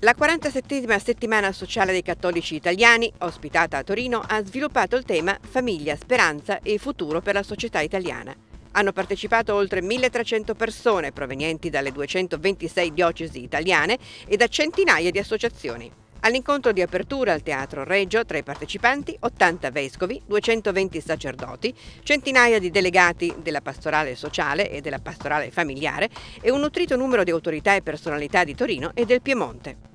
La 47 settimana sociale dei cattolici italiani, ospitata a Torino, ha sviluppato il tema Famiglia, speranza e futuro per la società italiana. Hanno partecipato oltre 1300 persone provenienti dalle 226 diocesi italiane e da centinaia di associazioni. All'incontro di apertura al Teatro Reggio, tra i partecipanti 80 vescovi, 220 sacerdoti, centinaia di delegati della pastorale sociale e della pastorale familiare e un nutrito numero di autorità e personalità di Torino e del Piemonte.